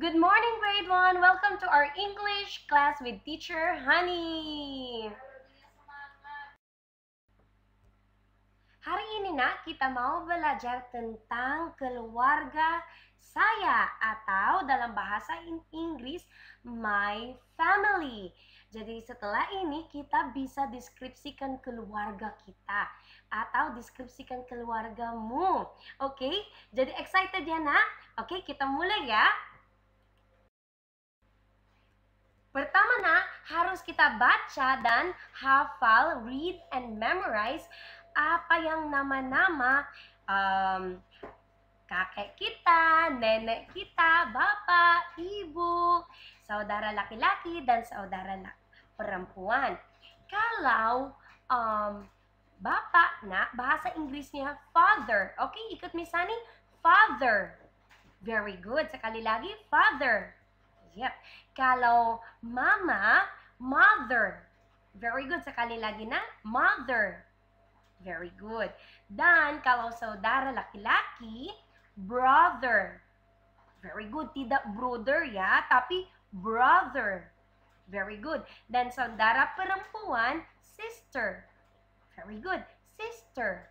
Good morning, grade 1. Welcome to our English class with teacher Honey. Hari ini nak, kita mau belajar tentang keluarga saya atau dalam bahasa Inggris my family. Jadi setelah ini kita bisa deskripsikan keluarga kita atau deskripsikan keluargamu. Oke, okay? jadi excited ya nak? Oke, okay, kita mulai ya. Pertama, harus kita baca dan hafal, read and memorize apa yang nama-nama um, kakek kita, nenek kita, bapak, ibu, saudara laki-laki, dan saudara perempuan. Kalau um, bapak nak bahasa Inggrisnya father. Okay, ikut misalnya father. Very good. Sekali lagi, father. Yep. Kalau mama, mother. Very good. Sakali lagi na mother. Very good. Dan, kalau saudara laki-laki, brother. Very good. Tidak brother ya, tapi brother. Very good. Dan saudara perempuan, sister. Very good. Sister.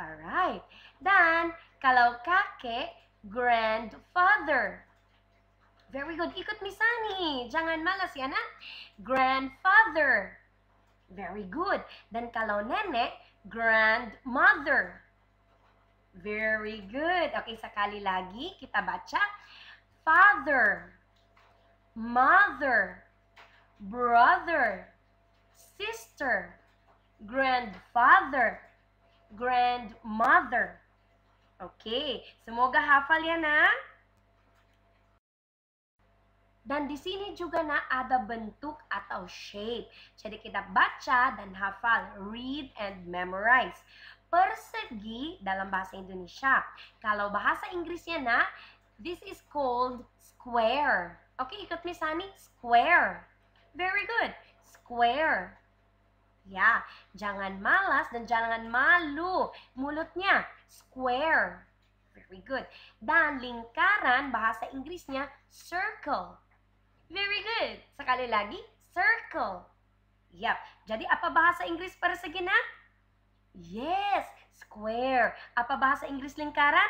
Alright. Dan, kalau kakek, grandfather. Very good. Ikot misani. Jangan malas ya ha. Grandfather. Very good. Dan kalau nenek, grandmother. Very good. Okay, sekali lagi. Kita baca. Father. Mother. Brother. Sister. Grandfather. Grandmother. Okay. Semoga hafal yan ha. Dan di sini juga nak ada bentuk atau shape. Jadi kita baca dan hafal, read and memorize. Persegi dalam bahasa Indonesia. Kalau bahasa Inggrisnya nah, this is called square. Oke, ikut misani square. Very good. Square. Ya, jangan malas dan jangan malu. Mulutnya square. Very good. Dan lingkaran bahasa Inggrisnya circle. Very good. Sekali lagi, circle. Yap. Jadi apa bahasa Inggris persegi na? Yes, square. Apa bahasa Inggris lingkaran?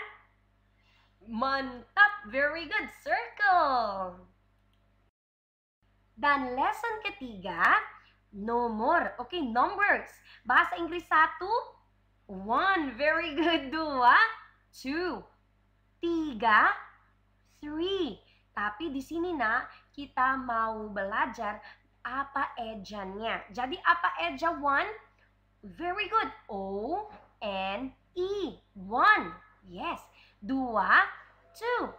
Mantap. Very good. Circle. Dan lesson ketiga, nomor. Okay, numbers. Bahasa Inggris satu, one. Very good. Dua, two. Tiga, three. Tapi di sini nak kita mau belajar apa ejaannya. Jadi apa eja one? Very good. O N E one. Yes. Dua, two. Oke,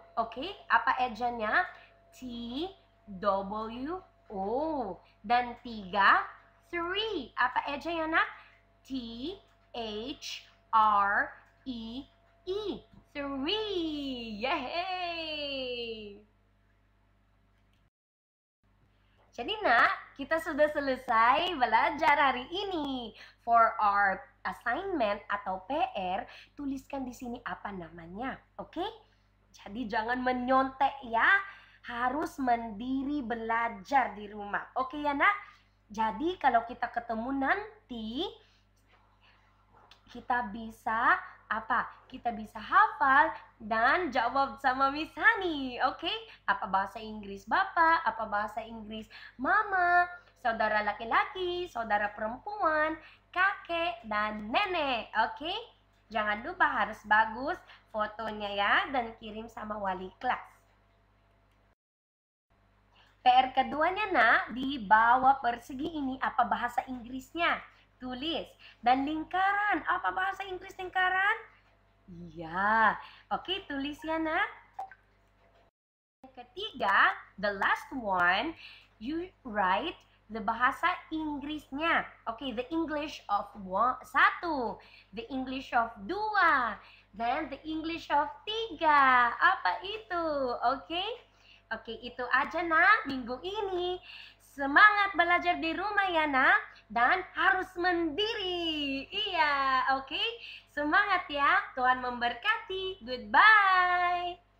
okay. apa ejaannya T W O. Dan tiga, three. Apa eja ya nak? T H R E E. Three. Yay! Jadi nak, kita sudah selesai belajar hari ini. For our assignment atau PR, tuliskan di sini apa namanya, oke? Okay? Jadi jangan menyontek ya, harus mandiri belajar di rumah. Oke okay, ya nak? Jadi kalau kita ketemu nanti, kita bisa apa? Kita bisa hafal dan jawab sama Miss Hani, oke? Okay? Apa bahasa Inggris Bapak? Apa bahasa Inggris Mama? Saudara laki-laki, saudara perempuan, kakek, dan nenek, oke? Okay? Jangan lupa harus bagus fotonya ya dan kirim sama wali kelas. PR keduanya nak, di bawah persegi ini apa bahasa Inggrisnya? tulis. Dan lingkaran, apa bahasa Inggris lingkaran? Iya. Oke, tulis ya, nak. Ketiga, the last one, you write the bahasa Inggrisnya. Oke, the English of one, satu, the English of dua, then the English of tiga. Apa itu? Oke, oke itu aja nak minggu ini. Semangat belajar di rumah ya nak dan harus mendiri. Iya, oke. Okay? Semangat ya. Tuhan memberkati. Goodbye.